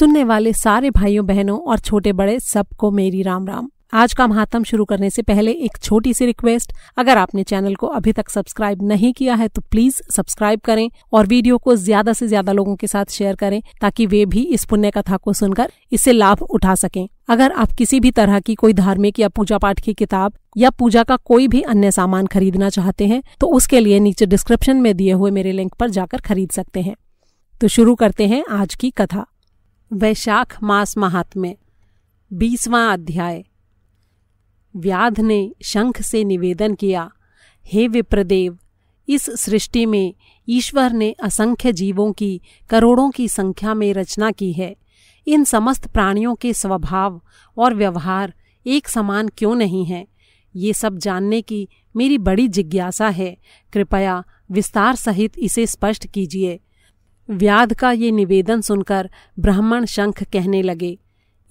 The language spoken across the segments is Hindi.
सुनने वाले सारे भाइयों बहनों और छोटे बड़े सबको मेरी राम राम आज का महात्म शुरू करने से पहले एक छोटी सी रिक्वेस्ट अगर आपने चैनल को अभी तक सब्सक्राइब नहीं किया है तो प्लीज सब्सक्राइब करें और वीडियो को ज्यादा से ज्यादा लोगों के साथ शेयर करें ताकि वे भी इस पुण्य कथा को सुनकर इससे लाभ उठा सकें अगर आप किसी भी तरह की कोई धार्मिक या पूजा पाठ की किताब या पूजा का कोई भी अन्य सामान खरीदना चाहते हैं तो उसके लिए नीचे डिस्क्रिप्शन में दिए हुए मेरे लिंक पर जाकर खरीद सकते हैं तो शुरू करते हैं आज की कथा वैशाख मास महात्म्य बीसवां अध्याय व्याध ने शंख से निवेदन किया हे विप्रदेव इस सृष्टि में ईश्वर ने असंख्य जीवों की करोड़ों की संख्या में रचना की है इन समस्त प्राणियों के स्वभाव और व्यवहार एक समान क्यों नहीं है ये सब जानने की मेरी बड़ी जिज्ञासा है कृपया विस्तार सहित इसे स्पष्ट कीजिए व्याध का ये निवेदन सुनकर ब्राह्मण शंख कहने लगे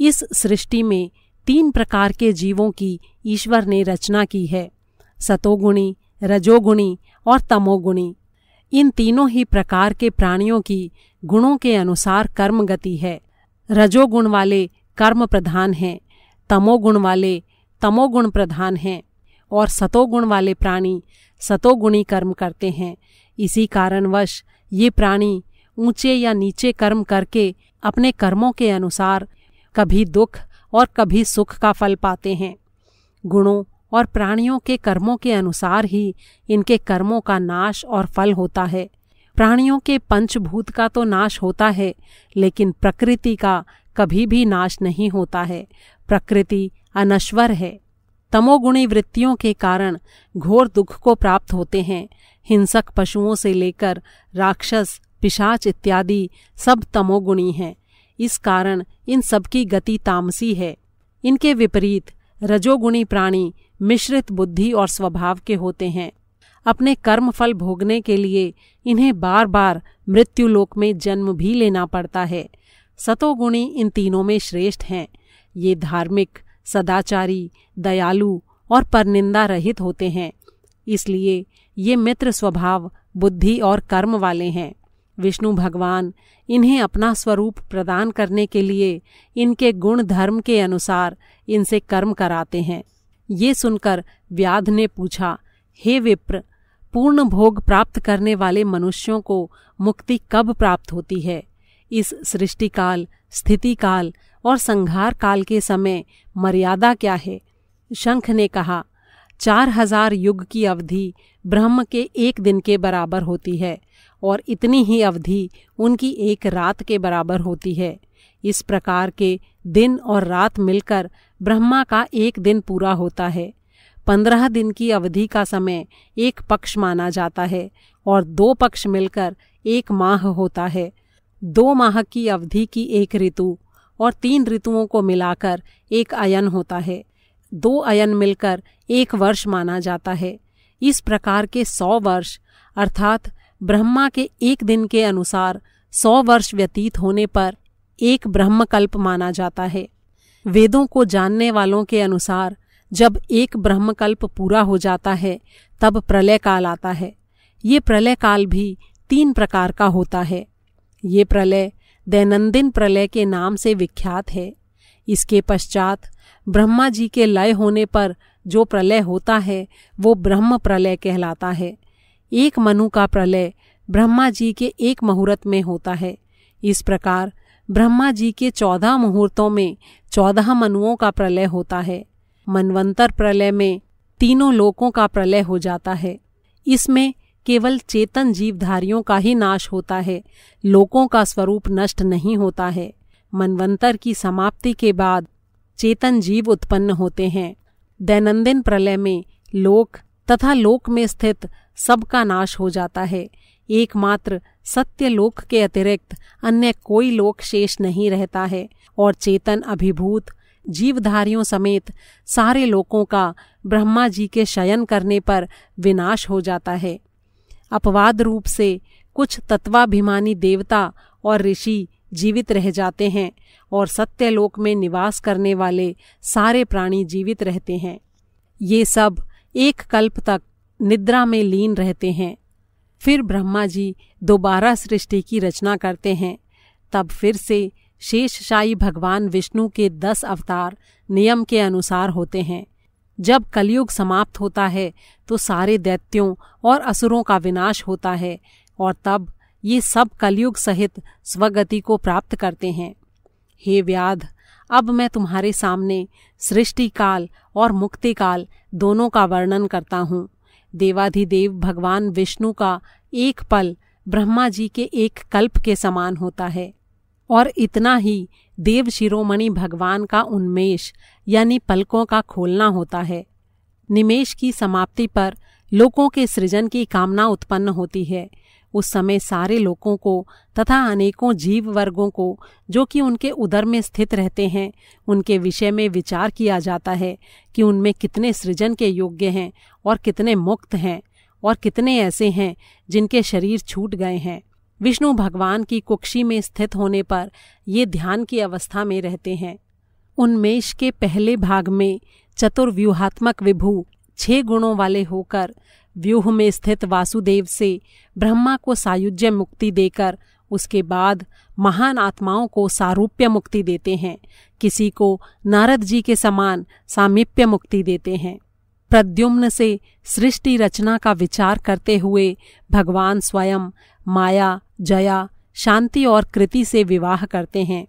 इस सृष्टि में तीन प्रकार के जीवों की ईश्वर ने रचना की है सतोगुणी रजोगुणी और तमोगुणी इन तीनों ही प्रकार के प्राणियों की गुणों के अनुसार कर्म गति है रजोगुण वाले कर्म प्रधान हैं तमोगुण वाले तमोगुण प्रधान हैं और सतोगुण वाले प्राणी सतोगुणी कर्म करते हैं इसी कारणवश ये प्राणी ऊंचे या नीचे कर्म करके अपने कर्मों के अनुसार कभी दुख और कभी सुख का फल पाते हैं गुणों और प्राणियों के कर्मों के अनुसार ही इनके कर्मों का नाश और फल होता है प्राणियों के पंचभूत का तो नाश होता है लेकिन प्रकृति का कभी भी नाश नहीं होता है प्रकृति अनश्वर है तमोगुणी वृत्तियों के कारण घोर दुख को प्राप्त होते हैं हिंसक पशुओं से लेकर राक्षस पिशाच इत्यादि सब तमोगुणी हैं इस कारण इन सबकी गति तामसी है इनके विपरीत रजोगुणी प्राणी मिश्रित बुद्धि और स्वभाव के होते हैं अपने कर्म फल भोगने के लिए इन्हें बार बार मृत्युलोक में जन्म भी लेना पड़ता है सतोगुणी इन तीनों में श्रेष्ठ हैं ये धार्मिक सदाचारी दयालु और परनिंदा रहित होते हैं इसलिए ये मित्र स्वभाव बुद्धि और कर्म वाले हैं विष्णु भगवान इन्हें अपना स्वरूप प्रदान करने के लिए इनके गुण धर्म के अनुसार इनसे कर्म कराते हैं ये सुनकर व्याध ने पूछा हे विप्र पूर्ण भोग प्राप्त करने वाले मनुष्यों को मुक्ति कब प्राप्त होती है इस सृष्टिकाल स्थिति काल और संहार काल के समय मर्यादा क्या है शंख ने कहा चार हजार युग की अवधि ब्रह्म के एक दिन के बराबर होती है और इतनी ही अवधि उनकी एक रात के बराबर होती है इस प्रकार के दिन और रात मिलकर ब्रह्मा का एक दिन पूरा होता है पंद्रह दिन की अवधि का समय एक पक्ष माना जाता है और दो पक्ष मिलकर एक माह होता है दो माह की अवधि की एक ऋतु और तीन ऋतुओं को मिलाकर एक अयन होता है दो अयन मिलकर एक वर्ष माना जाता है इस प्रकार के सौ वर्ष अर्थात ब्रह्मा के एक दिन के अनुसार सौ वर्ष व्यतीत होने पर एक ब्रह्मकल्प माना जाता है वेदों को जानने वालों के अनुसार जब एक ब्रह्मकल्प पूरा हो जाता है तब प्रलय काल आता है ये प्रलय काल भी तीन प्रकार का होता है ये प्रलय दैनंदिन प्रलय के नाम से विख्यात है इसके पश्चात ब्रह्मा जी के लय होने पर जो प्रलय होता है वो ब्रह्म प्रलय कहलाता है एक मनु का प्रलय ब्रह्मा जी के एक मुहूर्त में होता है इस प्रकार ब्रह्मा जी के चौदह मुहूर्तों में चौदह मनुओं का प्रलय होता है मनवंतर प्रलय में तीनों लोकों का प्रलय हो जाता है इसमें केवल चेतन जीवधारियों का ही नाश होता है लोकों का स्वरूप नष्ट नहीं होता है मनवंतर की समाप्ति के बाद चेतन जीव उत्पन्न होते हैं दैनंदिन प्रलय में लोक तथा लोक में स्थित सबका नाश हो जाता है एकमात्र सत्य लोक के अतिरिक्त अन्य कोई लोक शेष नहीं रहता है और चेतन अभिभूत जीवधारियों समेत सारे लोकों का ब्रह्मा जी के शयन करने पर विनाश हो जाता है अपवाद रूप से कुछ तत्वाभिमानी देवता और ऋषि जीवित रह जाते हैं और सत्यलोक में निवास करने वाले सारे प्राणी जीवित रहते हैं ये सब एक कल्प तक निद्रा में लीन रहते हैं फिर ब्रह्मा जी दोबारा सृष्टि की रचना करते हैं तब फिर से शेषशाही भगवान विष्णु के दस अवतार नियम के अनुसार होते हैं जब कलयुग समाप्त होता है तो सारे दैत्यों और असुरों का विनाश होता है और तब ये सब कलयुग सहित स्वगति को प्राप्त करते हैं हे व्याध अब मैं तुम्हारे सामने सृष्टि काल और मुक्ति काल दोनों का वर्णन करता हूँ देवाधिदेव भगवान विष्णु का एक पल ब्रह्मा जी के एक कल्प के समान होता है और इतना ही देव शिरोमणि भगवान का उन्मेष यानी पलकों का खोलना होता है निमेश की समाप्ति पर लोगों के सृजन की कामना उत्पन्न होती है उस समय सारे लोगों को तथा अनेकों जीव वर्गों को जो कि उनके उदर में स्थित रहते हैं उनके विषय में विचार किया जाता है कि उनमें कितने सृजन के योग्य हैं और कितने मुक्त हैं और कितने ऐसे हैं जिनके शरीर छूट गए हैं विष्णु भगवान की कुक्षी में स्थित होने पर ये ध्यान की अवस्था में रहते हैं उन्मेष के पहले भाग में चतुर्व्यूहात्मक विभू छह गुणों वाले होकर व्यूह में स्थित वासुदेव से ब्रह्मा को सायुज्य मुक्ति देकर उसके बाद महान आत्माओं को सारूप्य मुक्ति देते हैं किसी को नारद जी के समान सामिप्य मुक्ति देते हैं प्रद्युम्न से सृष्टि रचना का विचार करते हुए भगवान स्वयं माया जया शांति और कृति से विवाह करते हैं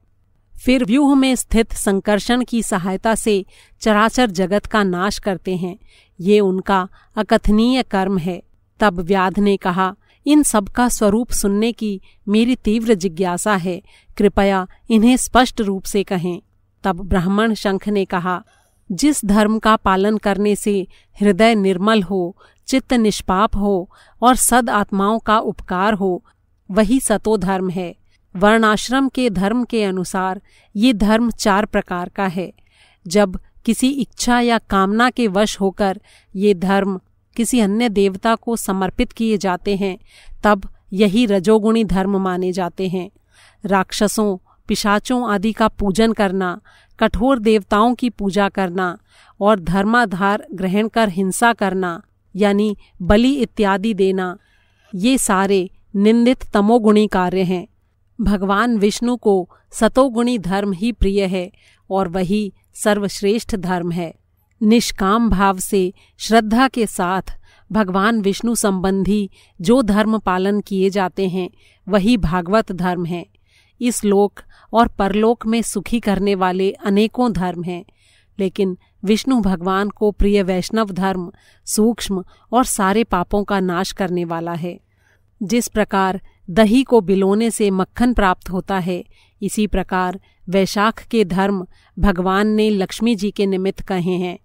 फिर व्यूह में स्थित संकर्षण की सहायता से चराचर जगत का नाश करते हैं ये उनका अकथनीय कर्म है तब व्याध ने कहा इन सब का स्वरूप सुनने की मेरी तीव्र जिज्ञासा है कृपया इन्हें स्पष्ट रूप से कहें तब ब्राह्मण शंख ने कहा जिस धर्म का पालन करने से हृदय निर्मल हो चित्त निष्पाप हो और सद आत्माओं का उपकार हो वही सतो धर्म है वर्णाश्रम के धर्म के अनुसार ये धर्म चार प्रकार का है जब किसी इच्छा या कामना के वश होकर ये धर्म किसी अन्य देवता को समर्पित किए जाते हैं तब यही रजोगुणी धर्म माने जाते हैं राक्षसों पिशाचों आदि का पूजन करना कठोर देवताओं की पूजा करना और धर्माधार ग्रहण कर हिंसा करना यानी बलि इत्यादि देना ये सारे निंदित तमोगुणी कार्य हैं भगवान विष्णु को सतोगुणी धर्म ही प्रिय है और वही सर्वश्रेष्ठ धर्म है निष्काम भाव से श्रद्धा के साथ भगवान विष्णु संबंधी जो धर्म पालन किए जाते हैं वही भागवत धर्म है इस लोक और परलोक में सुखी करने वाले अनेकों धर्म हैं लेकिन विष्णु भगवान को प्रिय वैष्णव धर्म सूक्ष्म और सारे पापों का नाश करने वाला है जिस प्रकार दही को बिलोने से मक्खन प्राप्त होता है इसी प्रकार वैशाख के धर्म भगवान ने लक्ष्मी जी के निमित्त कहे हैं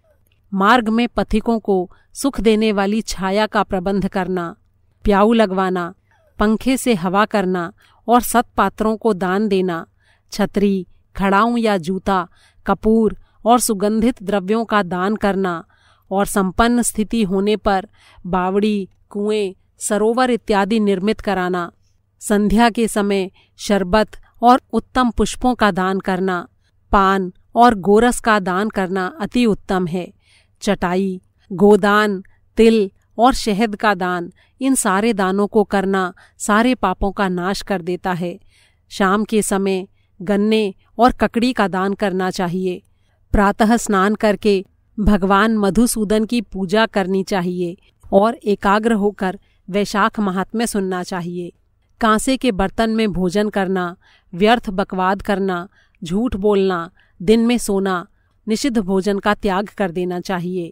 मार्ग में पथिकों को सुख देने वाली छाया का प्रबंध करना प्याऊ लगवाना पंखे से हवा करना और सतपात्रों को दान देना छतरी खड़ाऊं या जूता कपूर और सुगंधित द्रव्यों का दान करना और संपन्न स्थिति होने पर बावड़ी कुएं सरोवर इत्यादि निर्मित कराना संध्या के समय शरबत और उत्तम पुष्पों का दान करना पान और गोरस का दान करना अति उत्तम है चटाई गोदान तिल और शहद का दान इन सारे दानों को करना सारे पापों का नाश कर देता है शाम के समय गन्ने और ककड़ी का दान करना चाहिए प्रातः स्नान करके भगवान मधुसूदन की पूजा करनी चाहिए और एकाग्र होकर वैशाख महात्म्य सुनना चाहिए कांसे के बर्तन में भोजन करना व्यर्थ बकवाद करना झूठ बोलना दिन में सोना निषिद्ध भोजन का त्याग कर देना चाहिए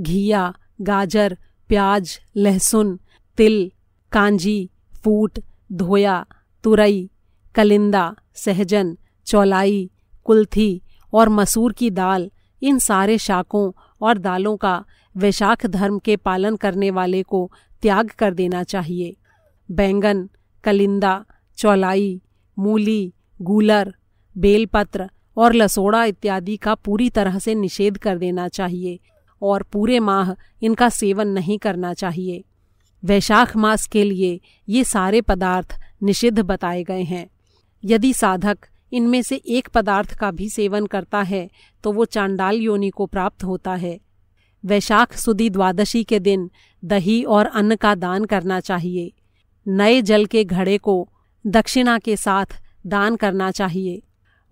घिया गाजर प्याज लहसुन तिल कांजी फूट धोया तुरई कलिंदा सहजन चौलाई कुल्थी और मसूर की दाल इन सारे शाकों और दालों का वैशाख धर्म के पालन करने वाले को त्याग कर देना चाहिए बैंगन कलिंदा चौलाई मूली गूलर बेलपत्र और लसोड़ा इत्यादि का पूरी तरह से निषेध कर देना चाहिए और पूरे माह इनका सेवन नहीं करना चाहिए वैशाख मास के लिए ये सारे पदार्थ निषिद्ध बताए गए हैं यदि साधक इनमें से एक पदार्थ का भी सेवन करता है तो वो चांडाल योनि को प्राप्त होता है वैशाख सुदी द्वादशी के दिन दही और अन्न का दान करना चाहिए नए जल के घड़े को दक्षिणा के साथ दान करना चाहिए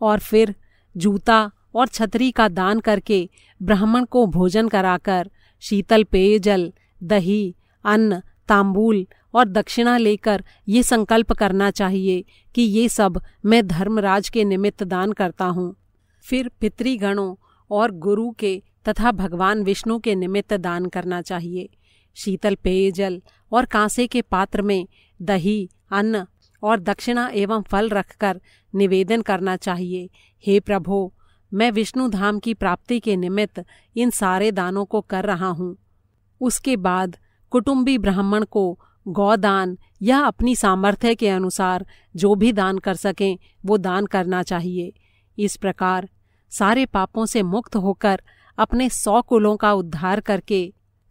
और फिर जूता और छतरी का दान करके ब्राह्मण को भोजन कराकर शीतल पेयजल दही अन्न तांबूल और दक्षिणा लेकर ये संकल्प करना चाहिए कि ये सब मैं धर्मराज के निमित्त दान करता हूँ फिर पितृगणों और गुरु के तथा भगवान विष्णु के निमित्त दान करना चाहिए शीतल पेयजल और कांसे के पात्र में दही अन्न और दक्षिणा एवं फल रखकर निवेदन करना चाहिए हे प्रभो मैं विष्णु धाम की प्राप्ति के निमित्त इन सारे दानों को कर रहा हूँ उसके बाद कुटुंबी ब्राह्मण को गौदान या अपनी सामर्थ्य के अनुसार जो भी दान कर सकें वो दान करना चाहिए इस प्रकार सारे पापों से मुक्त होकर अपने सौ कुलों का उद्धार करके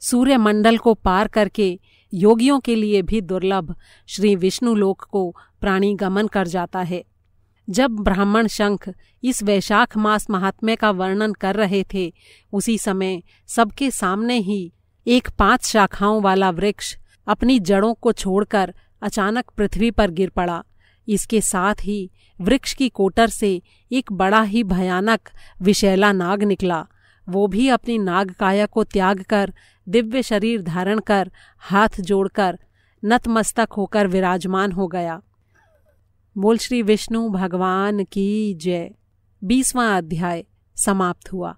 सूर्यमंडल को पार करके योगियों के लिए भी दुर्लभ श्री विष्णु लोक को प्राणी गमन कर जाता है जब ब्राह्मण शंख इस वैशाख मास महात्म्य का वर्णन कर रहे थे उसी समय सबके सामने ही एक पांच शाखाओं वाला वृक्ष अपनी जड़ों को छोड़कर अचानक पृथ्वी पर गिर पड़ा इसके साथ ही वृक्ष की कोटर से एक बड़ा ही भयानक विशैला नाग निकला वो भी अपनी नाग काया को त्याग कर दिव्य शरीर धारण कर हाथ जोड़कर नतमस्तक होकर विराजमान हो गया बोल श्री विष्णु भगवान की जय बीसवां अध्याय समाप्त हुआ